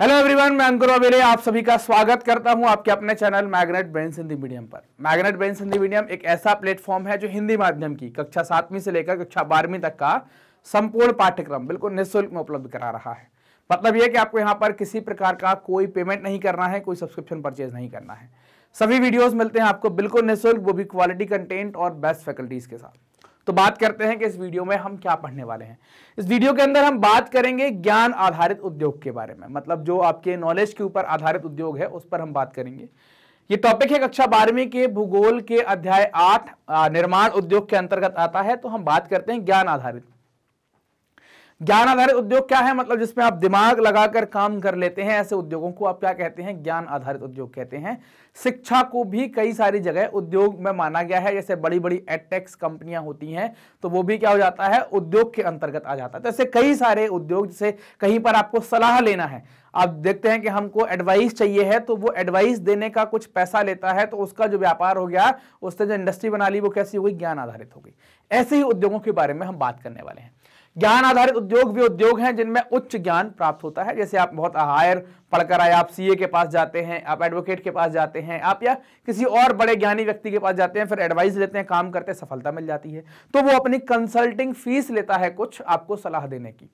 hello everyone मैं अंकुर अवेले आप सभी का स्वागत करता हूं आपके अपने channel magnet brains Hindi medium पर मैग्नेट ब्रेन्स हिंदी मीडियम एक ऐसा प्लेटफॉर्म है जो हिंदी माध्यम की कक्षा सातवीं से लेकर कक्षा बारहवीं तक का संपूर्ण पाठ्यक्रम बिल्कुल निःशुल्क में उपलब्ध करा रहा है मतलब यह कि आपको यहाँ पर किसी प्रकार का कोई पेमेंट नहीं करना है कोई सब्सक्रिप्शन परचेज नहीं करना है सभी वीडियोज मिलते हैं आपको बिल्कुल निःशुल्क वो भी क्वालिटी कंटेंट और बेस्ट फैकल्टीज के साथ तो बात करते हैं कि इस वीडियो में हम क्या पढ़ने वाले हैं इस वीडियो के अंदर हम बात करेंगे ज्ञान आधारित उद्योग के बारे में मतलब जो आपके नॉलेज के ऊपर आधारित उद्योग है उस पर हम बात करेंगे ये टॉपिक है कक्षा बारहवीं के भूगोल के अध्याय आठ निर्माण उद्योग के अंतर्गत आता है तो हम बात करते हैं ज्ञान आधारित ज्ञान आधारित उद्योग क्या है मतलब जिसमें आप दिमाग लगाकर काम कर लेते हैं ऐसे उद्योगों को आप क्या कहते हैं ज्ञान आधारित उद्योग कहते हैं शिक्षा को भी कई सारी जगह उद्योग में माना गया है जैसे बड़ी बड़ी एटेक्स कंपनियां होती हैं तो वो भी क्या हो जाता है उद्योग के अंतर्गत आ जाता है तो ऐसे कई सारे उद्योग जैसे कहीं पर आपको सलाह लेना है आप देखते हैं कि हमको एडवाइस चाहिए है तो वो एडवाइस देने का कुछ पैसा लेता है तो उसका जो व्यापार हो गया उसने जो इंडस्ट्री बना ली वो कैसी हो गई ज्ञान आधारित हो गई ऐसे ही उद्योगों के बारे में हम बात करने वाले हैं ज्ञान आधारित उद्योग भी उद्योग हैं जिनमें उच्च ज्ञान प्राप्त होता है जैसे आप बहुत हायर पढ़कर आए आप सीए के पास जाते हैं आप एडवोकेट के पास जाते हैं आप या किसी और बड़े ज्ञानी व्यक्ति के पास जाते हैं फिर एडवाइस लेते हैं काम करते हैं सफलता मिल जाती है तो वो अपनी कंसल्टिंग फीस लेता है कुछ आपको सलाह देने की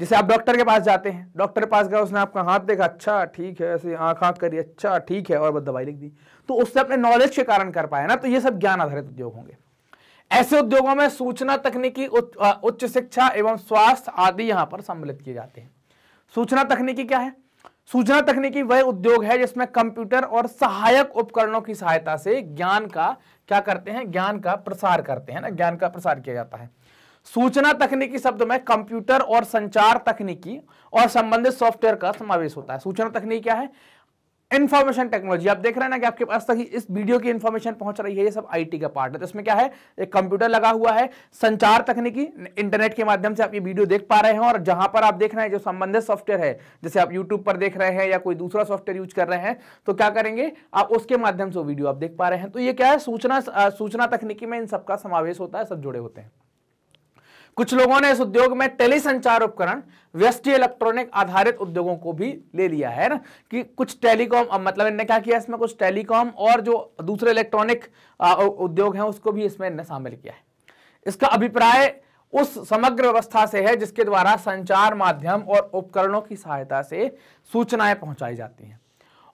जैसे आप डॉक्टर के पास जाते हैं डॉक्टर के पास गए उसने आपका हाथ देखा अच्छा ठीक है ऐसे आंख आंख करी अच्छा ठीक है और बस दवाई लिख दी तो उससे अपने नॉलेज के कारण कर पाया ना तो ये सब ज्ञान आधारित उद्योग होंगे ऐसे उद्योगों में सूचना तकनीकी उच्च शिक्षा एवं स्वास्थ्य आदि यहाँ पर सम्मिलित किए जाते हैं सूचना तकनीकी क्या है सूचना तकनीकी वह उद्योग है जिसमें कंप्यूटर और सहायक उपकरणों की सहायता से ज्ञान का क्या करते हैं ज्ञान का प्रसार करते हैं ना ज्ञान का प्रसार किया जाता है सूचना तकनीकी शब्द में कंप्यूटर और संचार तकनीकी और संबंधित सॉफ्टवेयर का समावेश होता है सूचना तकनीकी क्या है इंफॉर्मेशन टेक्नोलॉजी आप देख रहे हैं ना कि आपके पास तक इस वीडियो की इंफॉर्मेशन पहुंच रही है ये सब आईटी का पार्ट है तो इसमें क्या है एक कंप्यूटर लगा हुआ है संचार तकनीकी इंटरनेट के माध्यम से आप ये वीडियो देख पा रहे हैं और जहां पर आप देख रहे हैं जो संबंधित सॉफ्टवेयर है जैसे आप यूट्यूब पर देख रहे हैं या कोई दूसरा सॉफ्टवेयर यूज कर रहे हैं तो क्या करेंगे आप उसके माध्यम से वीडियो आप देख पा रहे हैं तो ये क्या है सूचना सूचना तकनीकी में इन सबका समावेश होता है सब जुड़े होते हैं कुछ लोगों ने इस उद्योग में टेली संचार उपकरण व्यस्ट इलेक्ट्रॉनिक आधारित उद्योगों को भी ले लिया है ना कि कुछ टेलीकॉम मतलब इनने क्या किया इसमें कुछ टेलीकॉम और जो दूसरे इलेक्ट्रॉनिक उद्योग हैं उसको भी इसमें इनने शामिल किया है इसका अभिप्राय उस समग्र व्यवस्था से है जिसके द्वारा संचार माध्यम और उपकरणों की सहायता से सूचनाएं पहुंचाई जाती हैं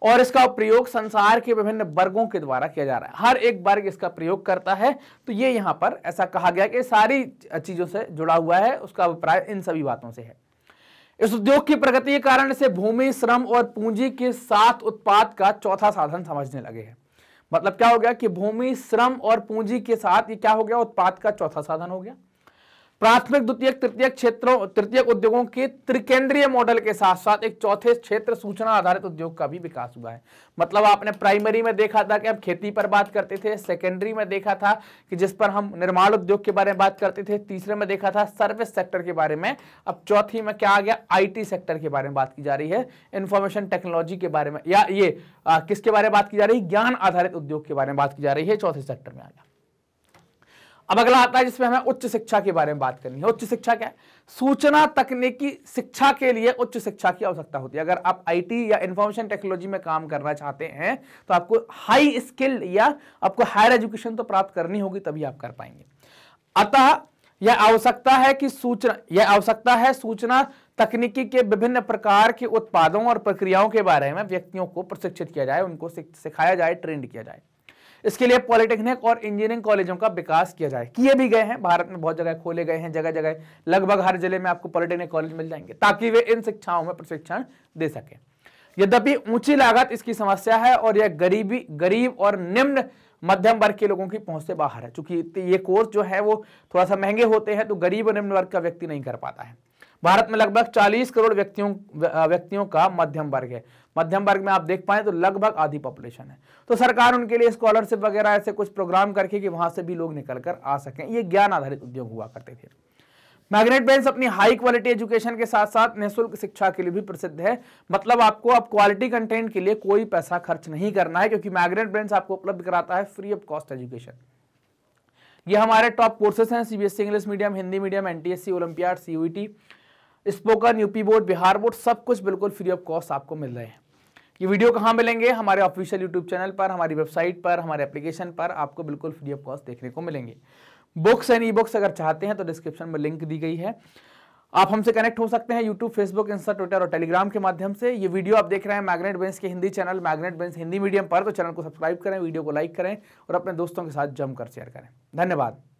और इसका प्रयोग संसार के विभिन्न वर्गों के द्वारा किया जा रहा है हर एक वर्ग इसका प्रयोग करता है तो ये यहाँ पर ऐसा कहा गया कि सारी चीज़ों से जुड़ा हुआ है उसका अभिप्राय इन सभी बातों से है इस उद्योग की प्रगति के कारण से भूमि श्रम और पूंजी के साथ उत्पाद का चौथा साधन समझने लगे हैं मतलब क्या हो गया कि भूमि श्रम और पूंजी के साथ ये क्या हो गया उत्पाद का चौथा साधन हो गया प्राथमिक द्वितीय तृतीय क्षेत्रों तृतीय उद्योगों के त्रिकेंद्रीय मॉडल के साथ साथ एक चौथे क्षेत्र सूचना आधारित उद्योग का भी विकास हुआ है मतलब आपने प्राइमरी में देखा था कि हम खेती पर बात करते थे सेकेंडरी में देखा था कि जिस पर हम निर्माण उद्योग के बारे में बात करते थे तीसरे में देखा था सर्विस सेक्टर के बारे में अब चौथी में क्या आ गया आई सेक्टर के बारे में बात की जा रही है इन्फॉर्मेशन टेक्नोलॉजी के बारे में या ये किसके बारे में बात की जा रही है ज्ञान आधारित उद्योग के बारे में बात की जा रही है चौथे सेक्टर में आ गया अब अगला आता है जिसमें हमें उच्च शिक्षा के बारे में बात करनी है उच्च शिक्षा क्या है सूचना तकनीकी शिक्षा के लिए उच्च शिक्षा की आवश्यकता होती है अगर आप आईटी या इंफॉर्मेशन टेक्नोलॉजी में काम करना चाहते हैं तो आपको हाई स्किल या आपको हायर एजुकेशन तो प्राप्त करनी होगी तभी आप कर पाएंगे अतः यह आवश्यकता है कि सूचना यह आवश्यकता है सूचना तकनीकी के विभिन्न प्रकार के उत्पादों और प्रक्रियाओं के बारे में व्यक्तियों को प्रशिक्षित किया जाए उनको सिखाया जाए ट्रेंड किया जाए इसके लिए पॉलिटेक्निक और इंजीनियरिंग कॉलेजों का विकास किया जाए किए भी गए हैं भारत में बहुत जगह खोले गए हैं जगह जगह लगभग हर जिले में आपको पॉलिटेक्निक कॉलेज मिल जाएंगे ताकि वे इन शिक्षाओं में प्रशिक्षण दे सके यद्यपि ऊंची लागत इसकी समस्या है और यह गरीबी गरीब और निम्न मध्यम वर्ग के लोगों की पहुंच से बाहर है चूंकि ये कोर्स जो है वो थोड़ा सा महंगे होते हैं तो गरीब और निम्न वर्ग का व्यक्ति नहीं कर पाता है भारत में लगभग 40 करोड़ व्यक्तियों व्यक्तियों का मध्यम वर्ग है मध्यम वर्ग में आप देख पाए तो लगभग आधी पॉपुलेशन है तो सरकार उनके लिए स्कॉलरशिप वगैरह ऐसे कुछ प्रोग्राम करके कि वहां से भी लोग निकल कर आ सकें ये ज्ञान आधारित उद्योग हुआ करते थे मैग्नेट बेंस अपनी हाई क्वालिटी एजुकेशन के साथ साथ निःशुल्क शिक्षा के लिए भी प्रसिद्ध है मतलब आपको अब क्वालिटी कंटेंट के लिए कोई पैसा खर्च नहीं करना है क्योंकि मैग्नेट बेंस आपको उपलब्ध कराता है फ्री ऑफ कॉस्ट एजुकेशन ये हमारे टॉप कोर्सेस हैं CBSE English medium Hindi medium NTSC olympiad CUET spoken UP board Bihar board सब कुछ बिल्कुल फ्री ऑफ कॉस्ट आपको मिल रहे हैं ये वीडियो कहाँ मिलेंगे हमारे ऑफिशियल यूट्यूब चैनल पर हमारी वेबसाइट पर हमारे एप्लीकेशन पर आपको बिल्कुल फ्री ऑफ कॉस्ट देखने को मिलेंगे बुक्स एंड ई बुक्स अगर चाहते हैं तो डिस्क्रिप्शन में लिंक दी गई है आप हमसे कनेक्ट हो सकते हैं यूट्यूब फेसबुक इंस्टा ट्विटर और टेलीग्राम के माध्यम से ये वीडियो आप देख रहे हैं मैग्नेट बेंस के Hindi channel magnet brains Hindi medium पर तो चैनल को सब्सक्राइब करें वीडियो को लाइक करें और अपने दोस्तों के साथ जमकर शेयर करें धन्यवाद